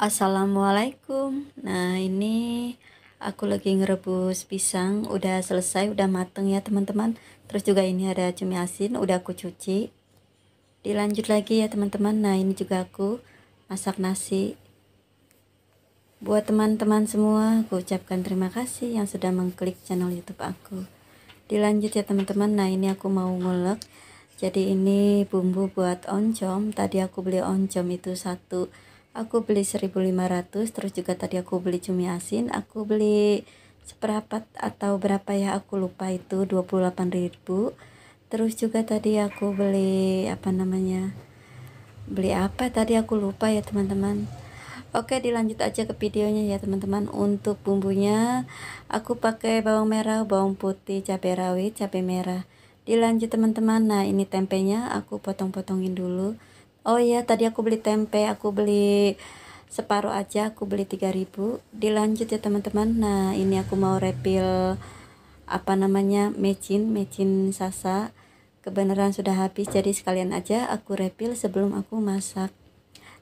Assalamualaikum. Nah, ini aku lagi ngerebus pisang, udah selesai, udah mateng ya, teman-teman. Terus juga ini ada cumi asin, udah aku cuci. Dilanjut lagi ya, teman-teman. Nah, ini juga aku masak nasi. Buat teman-teman semua, aku ucapkan terima kasih yang sudah mengklik channel YouTube aku. Dilanjut ya, teman-teman. Nah, ini aku mau ngulek. Jadi ini bumbu buat oncom. Tadi aku beli oncom itu satu aku beli 1500 terus juga tadi aku beli cumi asin aku beli seperapat atau berapa ya aku lupa itu 28000 terus juga tadi aku beli apa namanya beli apa tadi aku lupa ya teman-teman Oke dilanjut aja ke videonya ya teman-teman Untuk bumbunya Aku pakai bawang merah, bawang putih, cabai rawit, cabai merah Dilanjut teman-teman Nah ini tempenya aku potong-potongin dulu Oh iya, tadi aku beli tempe, aku beli separuh aja, aku beli 3000 Dilanjut ya teman-teman. Nah, ini aku mau refill apa namanya mecin, mecin sasa. Kebenaran sudah habis, jadi sekalian aja aku refill sebelum aku masak.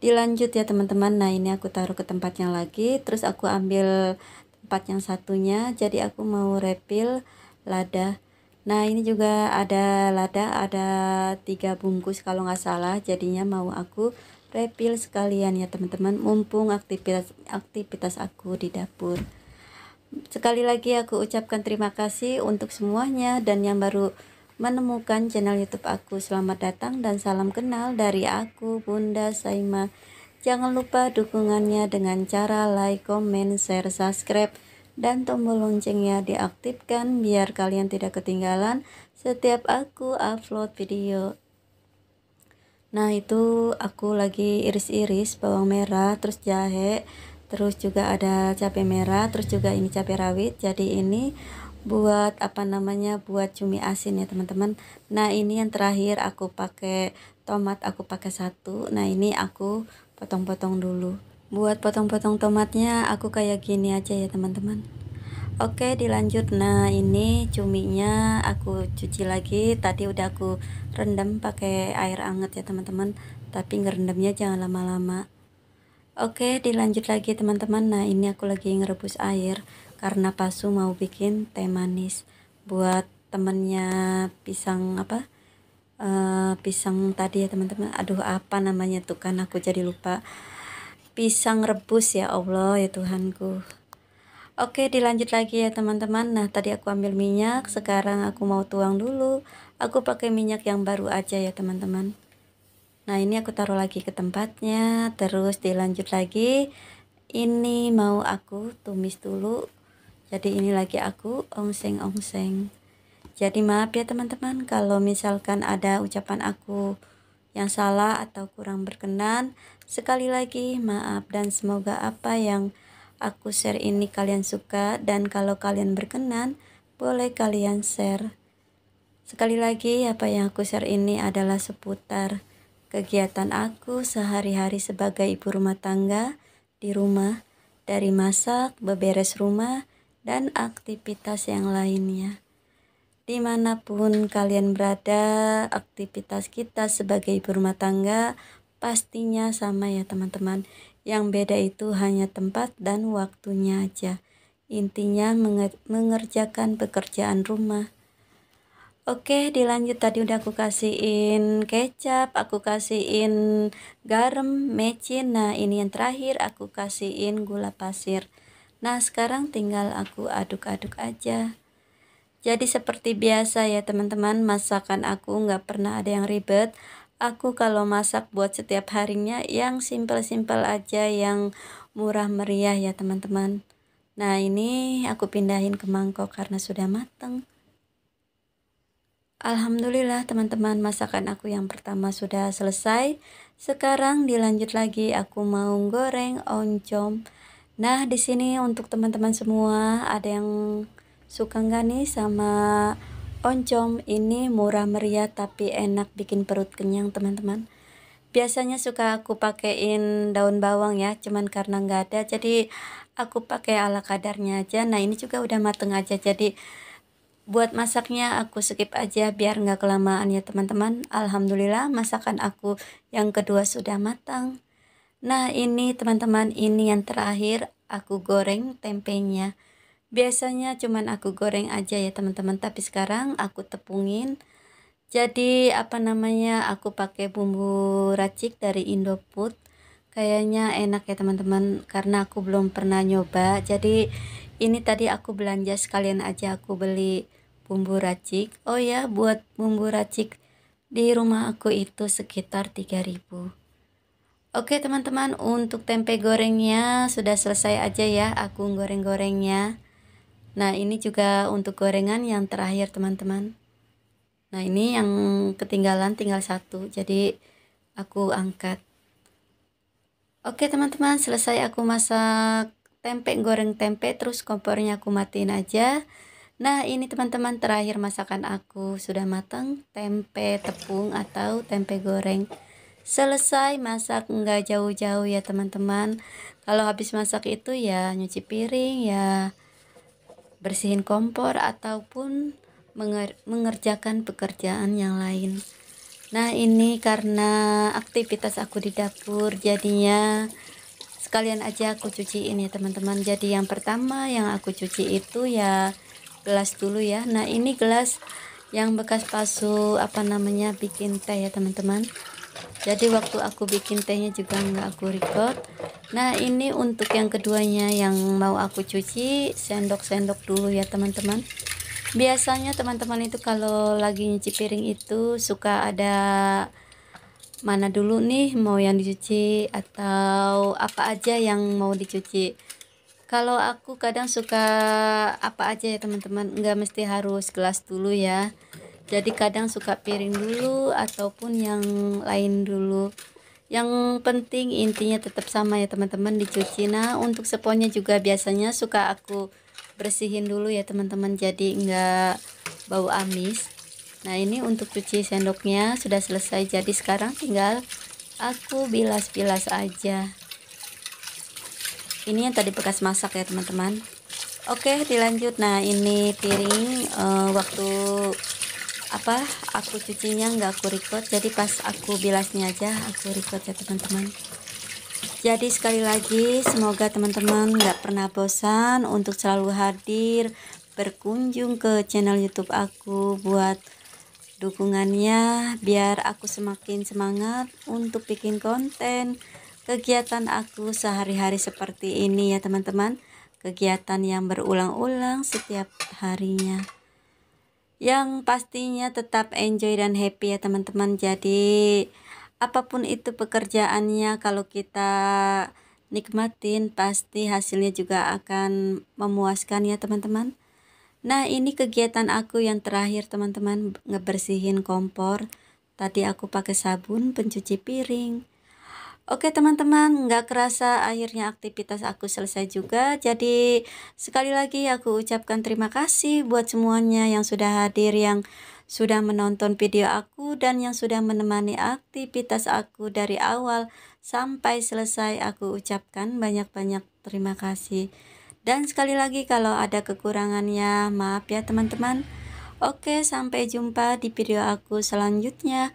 Dilanjut ya teman-teman. Nah, ini aku taruh ke tempatnya lagi. Terus aku ambil tempat yang satunya, jadi aku mau refill lada. Nah ini juga ada lada ada tiga bungkus kalau nggak salah jadinya mau aku refill sekalian ya teman-teman mumpung aktivitas aktivitas aku di dapur sekali lagi aku ucapkan terima kasih untuk semuanya dan yang baru menemukan channel youtube aku selamat datang dan salam kenal dari aku Bunda Saima jangan lupa dukungannya dengan cara like, comment, share, subscribe dan tombol loncengnya diaktifkan biar kalian tidak ketinggalan setiap aku upload video nah itu aku lagi iris-iris bawang merah terus jahe terus juga ada cabai merah terus juga ini cabai rawit jadi ini buat apa namanya buat cumi asin ya teman-teman nah ini yang terakhir aku pakai tomat aku pakai satu nah ini aku potong-potong dulu buat potong-potong tomatnya aku kayak gini aja ya teman-teman oke dilanjut nah ini cuminya aku cuci lagi tadi udah aku rendam pakai air anget ya teman-teman tapi ngerendamnya jangan lama-lama oke dilanjut lagi teman-teman nah ini aku lagi ngerebus air karena pasu mau bikin teh manis buat temennya pisang apa uh, pisang tadi ya teman-teman aduh apa namanya tuh kan aku jadi lupa pisang rebus ya Allah ya Tuhanku Oke dilanjut lagi ya teman-teman Nah tadi aku ambil minyak Sekarang aku mau tuang dulu Aku pakai minyak yang baru aja ya teman-teman Nah ini aku taruh lagi ke tempatnya Terus dilanjut lagi Ini mau aku tumis dulu Jadi ini lagi aku ongseng-ongseng Jadi maaf ya teman-teman Kalau misalkan ada ucapan aku yang salah atau kurang berkenan. Sekali lagi maaf dan semoga apa yang aku share ini kalian suka dan kalau kalian berkenan boleh kalian share. Sekali lagi apa yang aku share ini adalah seputar kegiatan aku sehari-hari sebagai ibu rumah tangga di rumah dari masak, beberes rumah, dan aktivitas yang lainnya dimanapun kalian berada, aktivitas kita sebagai ibu rumah tangga pastinya sama ya teman-teman. Yang beda itu hanya tempat dan waktunya aja. Intinya mengerjakan pekerjaan rumah. Oke, dilanjut tadi udah aku kasihin kecap, aku kasihin garam, mecin. Nah, ini yang terakhir aku kasihin gula pasir. Nah, sekarang tinggal aku aduk-aduk aja. Jadi seperti biasa ya teman-teman, masakan aku nggak pernah ada yang ribet. Aku kalau masak buat setiap harinya yang simpel-simpel aja, yang murah meriah ya teman-teman. Nah ini aku pindahin ke mangkok karena sudah mateng. Alhamdulillah teman-teman masakan aku yang pertama sudah selesai. Sekarang dilanjut lagi aku mau goreng oncom. Nah, di sini untuk teman-teman semua ada yang suka nggak nih sama oncom ini murah meriah tapi enak bikin perut kenyang teman-teman biasanya suka aku pakein daun bawang ya cuman karena nggak ada jadi aku pakai ala kadarnya aja nah ini juga udah mateng aja jadi buat masaknya aku skip aja biar nggak kelamaan ya teman-teman Alhamdulillah masakan aku yang kedua sudah matang nah ini teman-teman ini yang terakhir aku goreng tempenya Biasanya cuman aku goreng aja ya teman-teman, tapi sekarang aku tepungin. Jadi apa namanya? Aku pakai bumbu racik dari Indofood. Kayaknya enak ya teman-teman karena aku belum pernah nyoba. Jadi ini tadi aku belanja sekalian aja aku beli bumbu racik. Oh ya, buat bumbu racik di rumah aku itu sekitar 3000. Oke teman-teman, untuk tempe gorengnya sudah selesai aja ya aku goreng-gorengnya. Nah, ini juga untuk gorengan yang terakhir, teman-teman. Nah, ini yang ketinggalan tinggal satu, jadi aku angkat. Oke, teman-teman, selesai aku masak tempe goreng tempe, terus kompornya aku matiin aja. Nah, ini teman-teman terakhir masakan aku sudah matang, tempe tepung atau tempe goreng. Selesai masak nggak jauh-jauh ya teman-teman. Kalau habis masak itu ya nyuci piring ya bersihin kompor ataupun menger mengerjakan pekerjaan yang lain nah ini karena aktivitas aku di dapur jadinya sekalian aja aku cuci ini teman-teman jadi yang pertama yang aku cuci itu ya gelas dulu ya nah ini gelas yang bekas pasu apa namanya bikin teh ya teman-teman jadi waktu aku bikin tehnya juga nggak aku record nah ini untuk yang keduanya yang mau aku cuci sendok-sendok dulu ya teman-teman biasanya teman-teman itu kalau lagi nyuci piring itu suka ada mana dulu nih mau yang dicuci atau apa aja yang mau dicuci kalau aku kadang suka apa aja ya teman-teman nggak mesti harus gelas dulu ya jadi kadang suka piring dulu ataupun yang lain dulu yang penting intinya tetap sama ya teman-teman dicuci nah untuk seponnya juga biasanya suka aku bersihin dulu ya teman-teman jadi enggak bau amis nah ini untuk cuci sendoknya sudah selesai jadi sekarang tinggal aku bilas-bilas aja ini yang tadi bekas masak ya teman-teman oke dilanjut nah ini piring uh, waktu apa aku cucinya nggak aku record jadi pas aku bilasnya aja aku record ya teman-teman jadi sekali lagi semoga teman-teman nggak pernah bosan untuk selalu hadir berkunjung ke channel youtube aku buat dukungannya biar aku semakin semangat untuk bikin konten kegiatan aku sehari-hari seperti ini ya teman-teman kegiatan yang berulang-ulang setiap harinya yang pastinya tetap enjoy dan happy ya teman-teman jadi apapun itu pekerjaannya kalau kita nikmatin pasti hasilnya juga akan memuaskan ya teman-teman nah ini kegiatan aku yang terakhir teman-teman ngebersihin kompor tadi aku pakai sabun pencuci piring Oke teman-teman, nggak kerasa akhirnya aktivitas aku selesai juga. Jadi sekali lagi aku ucapkan terima kasih buat semuanya yang sudah hadir, yang sudah menonton video aku dan yang sudah menemani aktivitas aku dari awal sampai selesai aku ucapkan banyak-banyak terima kasih. Dan sekali lagi kalau ada kekurangannya maaf ya teman-teman. Oke, sampai jumpa di video aku selanjutnya.